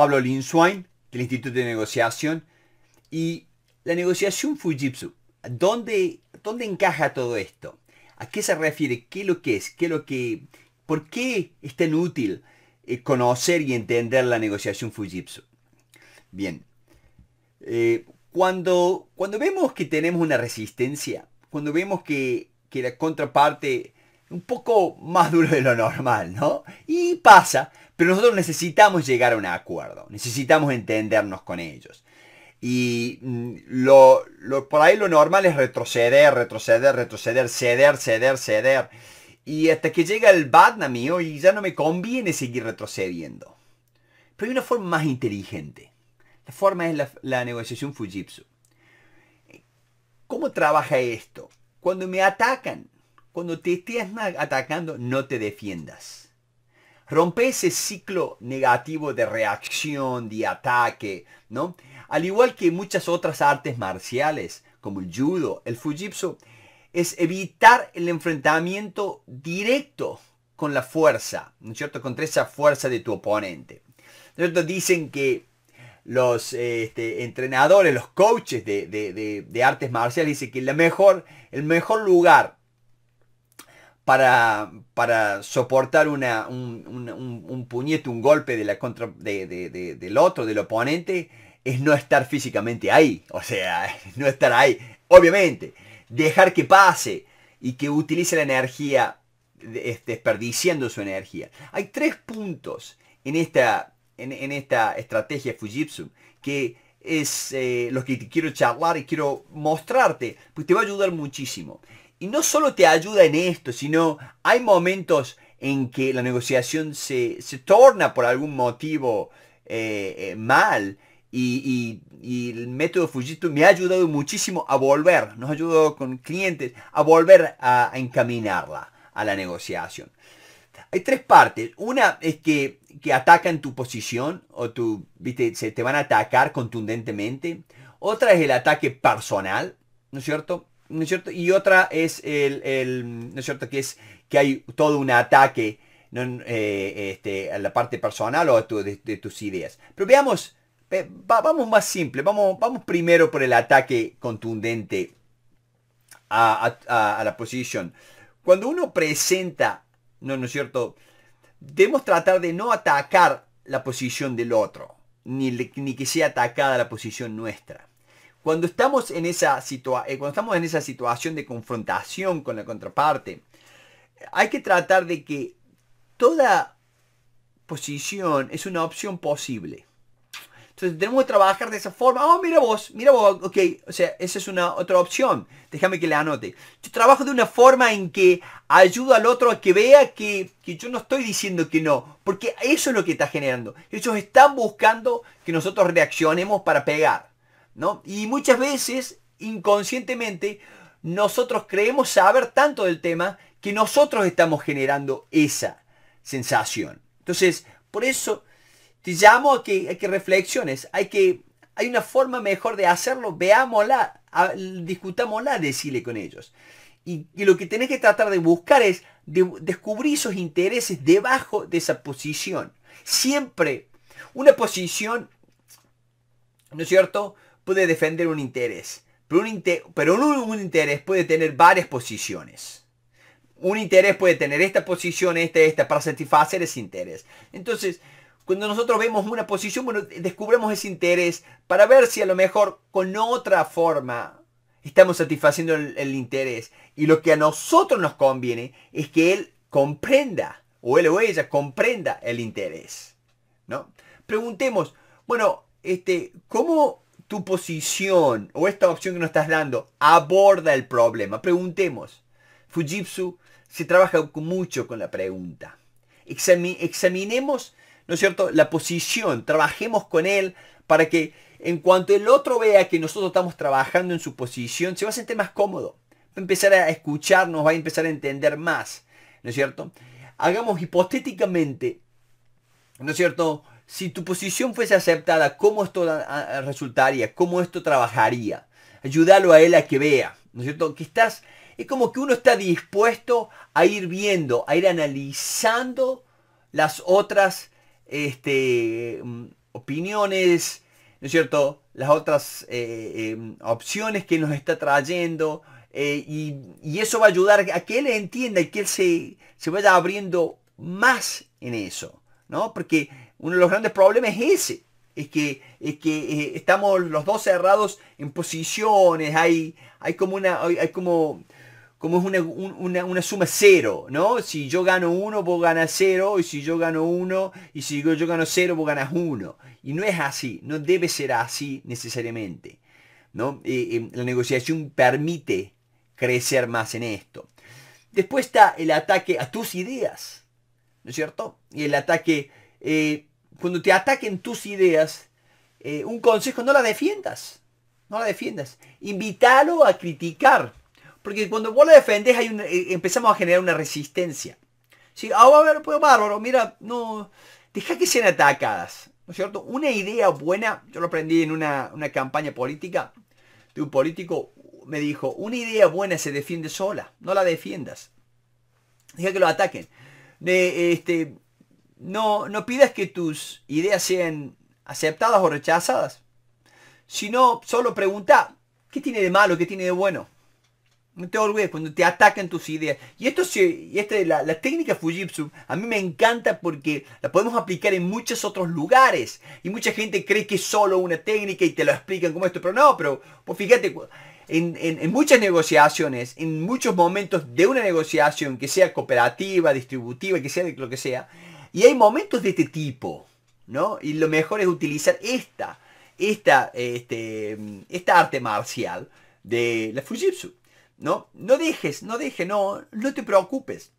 Pablo Linswain del Instituto de Negociación y la negociación Fujitsu. ¿Dónde, ¿Dónde encaja todo esto? ¿A qué se refiere? ¿Qué es lo que es? ¿Qué lo que... ¿Por qué es tan útil eh, conocer y entender la negociación Fujitsu? Bien. Eh, cuando, cuando vemos que tenemos una resistencia, cuando vemos que, la contraparte un poco más duro de lo normal, ¿no? Y pasa, pero nosotros necesitamos llegar a un acuerdo, necesitamos entendernos con ellos. Y mm, por ahí lo normal es retroceder, retroceder, retroceder, ceder, ceder, ceder. Y hasta que llega el Batna mío y ya no me conviene seguir retrocediendo. Pero hay una forma más inteligente. La forma es la, la negociación Fujitsu. ¿Cómo trabaja esto? Cuando me atacan, cuando te estés atacando, no te defiendas. Rompe ese ciclo negativo de reacción, de ataque, ¿no? Al igual que muchas otras artes marciales, como el judo, el fujitsu, es evitar el enfrentamiento directo con la fuerza, ¿no es cierto? Contra esa fuerza de tu oponente. ¿No cierto? Dicen que los este, entrenadores, los coaches de, artes marciales dicen que mejor, el mejor lugar para, soportar un, un, un, puñete, un golpe de la contra, del otro, del oponente, es no estar físicamente ahí. O sea, no estar ahí. Obviamente, dejar que pase y que utilice la energía desperdiciando su energía. Hay tres puntos en esta, en, esta estrategia Fujitsu que es eh, lo que te quiero charlar y quiero mostrarte, pues te va a ayudar muchísimo. Y no solo te ayuda en esto, sino hay momentos en que la negociación se, torna por algún motivo eh, eh, mal. Y, el método Fujito me ha ayudado muchísimo a volver, nos ha ayudado con clientes a volver a, encaminarla a la negociación. Hay tres partes. Una es que, que atacan tu posición o tu, viste, se te van a atacar contundentemente. Otra es el ataque personal, ¿no es cierto? cierto? Y otra es el, cierto? Que es que hay todo un ataque eh, este, a la parte personal o a de, tus ideas. Pero veamos, vamos más simple, vamos, vamos primero por el ataque contundente a, a, la posición. Cuando uno presenta, ¿no, ¿no es cierto? Debemos tratar de no atacar la posición del otro, ni, ni que sea atacada la posición nuestra. Cuando estamos, en esa eh, cuando estamos en esa situación de confrontación con la contraparte, hay que tratar de que toda posición es una opción posible. Entonces tenemos que trabajar de esa forma. Oh, mira vos, mira vos, ok, o sea, esa es una otra opción. Déjame que la anote. Yo trabajo de una forma en que ayudo al otro a que vea que yo no estoy diciendo que no, porque eso es lo que está generando. Ellos están buscando que nosotros reaccionemos para pegar. Y muchas veces, inconscientemente, nosotros creemos saber tanto del tema que nosotros estamos generando esa sensación. Entonces, por eso te llamo a que, reflexiones. Hay que hay una forma mejor de hacerlo, veámosla, discutámosla, decirle con ellos. Y, lo que tenés que tratar de buscar es descubrir esos intereses debajo de esa posición. Siempre una posición, ¿no es cierto? puede defender un interés, pero, un, pero un, interés puede tener varias posiciones un interés puede tener esta posición, esta, esta, para satisfacer ese interés. Entonces, cuando nosotros vemos una posición, bueno, descubrimos ese interés para ver si a lo mejor con otra forma estamos satisfaciendo el, interés. Y lo que a nosotros nos conviene es que él comprenda, o él o ella comprenda el interés. ¿no? Preguntemos, bueno, este, ¿cómo tu posición o esta opción que nos estás dando aborda el problema. Preguntemos. Fujitsu se trabaja mucho con la pregunta. examinemos, ¿no es cierto?, la posición, trabajemos con él para que en cuanto el otro vea que nosotros estamos trabajando en su posición, se va a sentir más cómodo, va a empezar a escucharnos, va a empezar a entender más, ¿no es cierto? Hagamos hipotéticamente, ¿no es cierto?, si tu posición fuese aceptada, ¿cómo esto resultaría? ¿Cómo esto trabajaría? Ayúdalo a él a que vea, ¿no es cierto? Que estás, es como que uno está dispuesto a ir viendo, a ir analizando las otras este, mm, opiniones, ¿no es cierto? Las otras eh, eh, mm, opciones que nos está trayendo. Eh, y, eso va a ayudar a que él entienda y que él se, se vaya abriendo más en eso, ¿no? Porque uno de los grandes problemas es ese. Es que, que eh, estamos los dos cerrados en posiciones, hay, hay como una, como, como es una, suma cero, ¿no? Si yo gano uno, vos ganas cero, y si yo gano uno, y si yo, gano cero, vos ganas uno. Y no es así, no debe ser así necesariamente, ¿no? Eh, eh, la negociación permite crecer más en esto. Después está el ataque a tus ideas, ¿no es cierto? Y el ataque cuando te ataquen tus ideas, eh, un consejo, no la defiendas. No la defiendas. Invítalo a criticar. Porque cuando vos la defendés, hay eh, empezamos a generar una resistencia. Sí, ah, a ver, pues bárbaro, mira, no, deja que sean atacadas. ¿No es cierto? Una idea buena, yo lo aprendí en una, una campaña política, de un político me dijo, una idea buena se defiende sola, no la defiendas. Deja que lo ataquen. De, este, no, no pidas que tus ideas sean aceptadas o rechazadas, sino solo pregunta, ¿qué tiene de malo? ¿Qué tiene de bueno? No te olvides, cuando te atacan tus ideas. Y esto sí este, la, técnica Fujitsu a mí me encanta porque la podemos aplicar en muchos otros lugares. Y mucha gente cree que es solo una técnica y te lo explican como esto. Pero no, pero pues fíjate, en, en muchas negociaciones, en muchos momentos de una negociación, que sea cooperativa, distributiva, que sea de lo que sea, y hay momentos de este tipo, ¿no? Y lo mejor es utilizar esta, esta, este, esta arte marcial de la Fujitsu, ¿no? No dejes, no dejes, no, no te preocupes.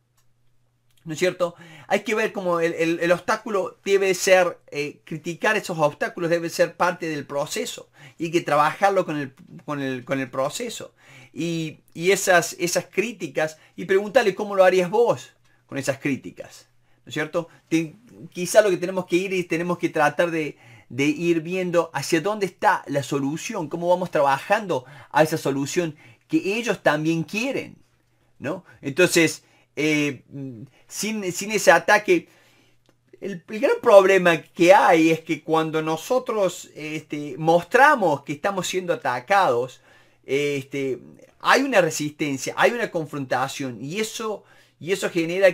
¿No es cierto? Hay que ver cómo el, obstáculo debe ser, eh, criticar esos obstáculos debe ser parte del proceso y hay que trabajarlo con el, con el con proceso. Y, y, esas, esas críticas y preguntarle cómo lo harías vos con esas críticas. ¿no es cierto? quizá lo que tenemos que ir es, tenemos que tratar de, ir viendo hacia dónde está la solución, cómo vamos trabajando a esa solución que ellos también quieren, ¿no? Entonces, eh, sin, ese ataque, el, gran problema que hay es que cuando nosotros este, mostramos que estamos siendo atacados, este, hay una resistencia, hay una confrontación y eso y eso genera mm,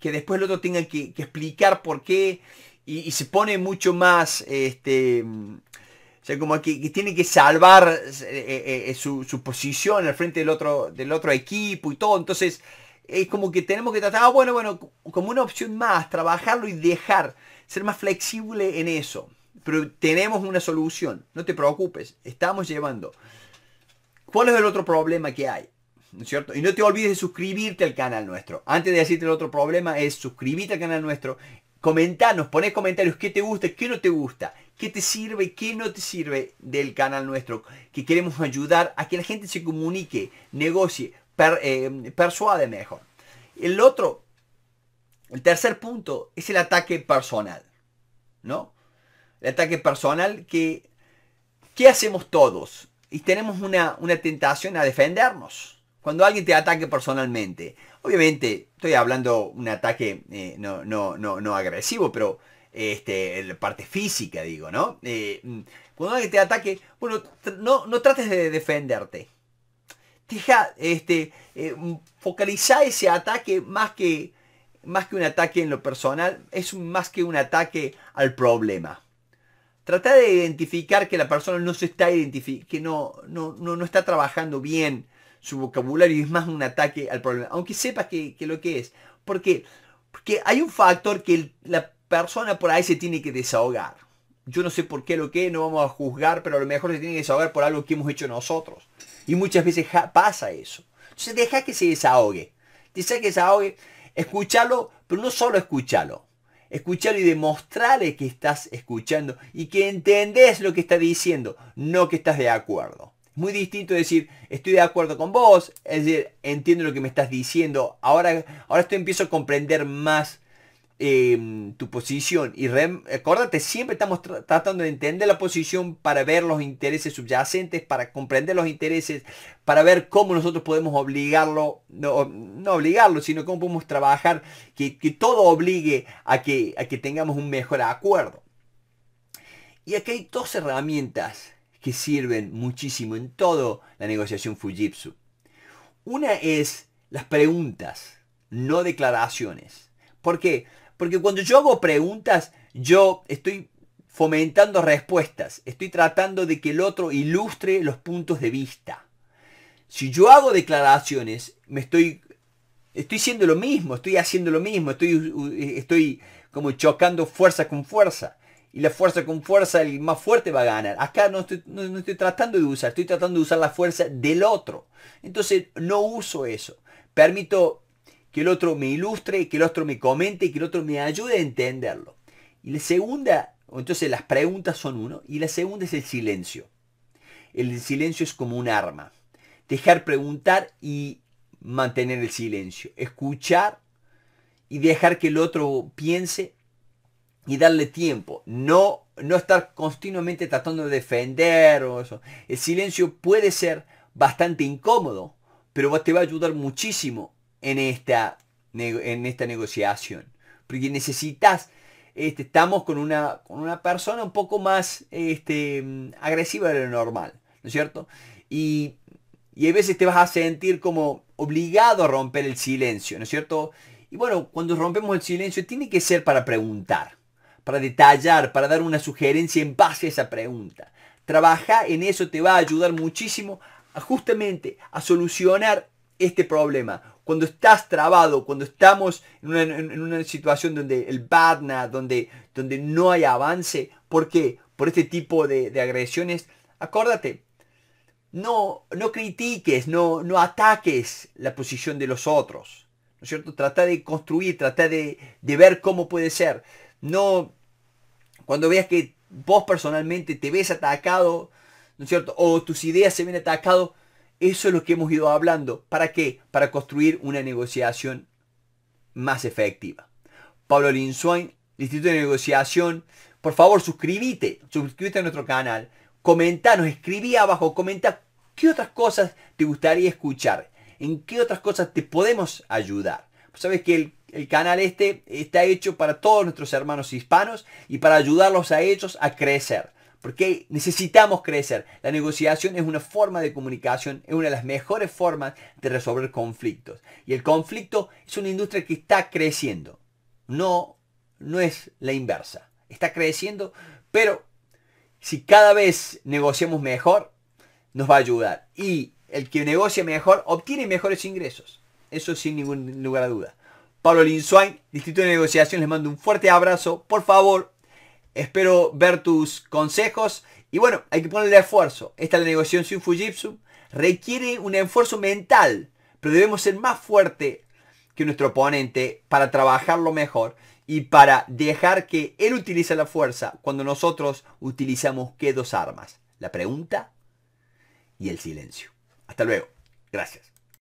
que, después el otro tenga que, explicar por qué y, se pone mucho más, este, mm, o sea, como que, tiene que salvar eh, eh, eh, su, posición al frente del otro, del otro equipo y todo. Entonces, es como que tenemos que tratar, ah, bueno, bueno, como una opción más, trabajarlo y dejar, ser más flexible en eso. Pero tenemos una solución, no te preocupes, estamos llevando. ¿Cuál es el otro problema que hay? cierto? Y no te olvides de suscribirte al canal nuestro. Antes de decirte el otro problema es suscribirte al canal nuestro, comentarnos, ponés comentarios qué te gusta, qué no te gusta, qué te sirve, qué no te sirve del canal nuestro, que queremos ayudar a que la gente se comunique, negocie, eh, persuade mejor. El otro, el tercer punto es el ataque personal, ¿no? El ataque personal que, ¿qué hacemos todos? Y tenemos una, una tentación a defendernos. Cuando alguien te ataque personalmente. Obviamente, estoy hablando un ataque eh, no, no, agresivo, pero este, la parte física, digo, ¿no? Eh, cuando alguien te ataque, bueno, no, trates de defenderte. Deja, este, eh, focaliza ese ataque más que, más que un ataque en lo personal, es más que un ataque al problema. Trata de identificar que la persona no se está que no, no está trabajando bien su vocabulario es más un ataque al problema, aunque sepas que, lo que es. ¿Por Porque hay un factor que la persona por ahí se tiene que desahogar. Yo no sé por qué lo que, no vamos a juzgar, pero a lo mejor se tiene que desahogar por algo que hemos hecho nosotros. Y muchas veces pasa eso. Entonces deja que se desahogue. Deja que se desahogue. escucharlo, pero no solo escucharlo, escucharlo y demostrarle que estás escuchando y que entendés lo que está diciendo, no que estás de acuerdo. Muy distinto decir, estoy de acuerdo con vos, es decir, entiendo lo que me estás diciendo, ahora, ahora estoy, empiezo a comprender más em, tu posición. Y re, siempre estamos tratando de entender la posición para ver los intereses subyacentes, para comprender los intereses, para ver cómo nosotros podemos obligarlo, no, obligarlo, sino cómo podemos trabajar, que, que, todo obligue a que, a que tengamos un mejor acuerdo. Y aquí hay dos herramientas que sirven muchísimo en toda la negociación Fujitsu. Una es las preguntas, no declaraciones. ¿Por qué? Porque cuando yo hago preguntas, yo estoy fomentando respuestas, estoy tratando de que el otro ilustre los puntos de vista. Si yo hago declaraciones, me estoy estoy siendo lo mismo, estoy haciendo lo mismo, estoy, estoy como chocando fuerza con fuerza y la fuerza con fuerza, el más fuerte va a ganar. Acá no estoy, tratando de usar, estoy tratando de usar la fuerza del otro. Entonces no uso eso. Permito que el otro me ilustre, que el otro me comente, que el otro me ayude a entenderlo. Y la segunda, entonces las preguntas son uno, y la segunda es el silencio. El silencio es como un arma. Dejar preguntar y mantener el silencio. Escuchar y dejar que el otro piense y darle tiempo, no, no estar continuamente tratando de defender o eso. El silencio puede ser bastante incómodo, pero te va a ayudar muchísimo en esta, en esta negociación. Porque necesitas, este, estamos con una, con una persona un poco más este, agresiva de lo normal, ¿no es cierto? Y, y a veces te vas a sentir como obligado a romper el silencio, ¿no es cierto? Y bueno, cuando rompemos el silencio tiene que ser para preguntar para detallar, para dar una sugerencia en base a esa pregunta. Trabaja en eso, te va a ayudar muchísimo justamente a solucionar este problema. Cuando estás trabado, cuando estamos en una, situación donde el badna, donde, donde no hay avance, ¿por qué? Por este tipo de, agresiones, acuérdate, no, no critiques, no, no ataques la posición de los otros. ¿No es cierto? Trata de construir, trata de, de ver cómo puede ser. No, cuando veas que vos personalmente te ves atacado, ¿no es cierto? O tus ideas se ven atacadas, eso es lo que hemos ido hablando. ¿Para qué? Para construir una negociación más efectiva. Pablo Linsuain, Instituto de Negociación, por favor suscríbete, suscríbete a nuestro canal, comentanos, escribí abajo, comenta qué otras cosas te gustaría escuchar, en qué otras cosas te podemos ayudar. sabes que el el canal este está hecho para todos nuestros hermanos hispanos y para ayudarlos a ellos a crecer. Porque necesitamos crecer. La negociación es una forma de comunicación, es una de las mejores formas de resolver conflictos. Y el conflicto es una industria que está creciendo. No, no es la inversa. Está creciendo, pero si cada vez negociamos mejor, nos va a ayudar. Y el que negocia mejor obtiene mejores ingresos. Eso sin ningún lugar a duda. Pablo Linsuain, Distrito de Negociación, les mando un fuerte abrazo. Por favor, espero ver tus consejos. Y bueno, hay que ponerle esfuerzo. Esta es la negociación Fujitsu requiere un esfuerzo mental, pero debemos ser más fuerte que nuestro oponente para trabajarlo mejor y para dejar que él utilice la fuerza cuando nosotros utilizamos qué dos armas, la pregunta y el silencio. Hasta luego. Gracias.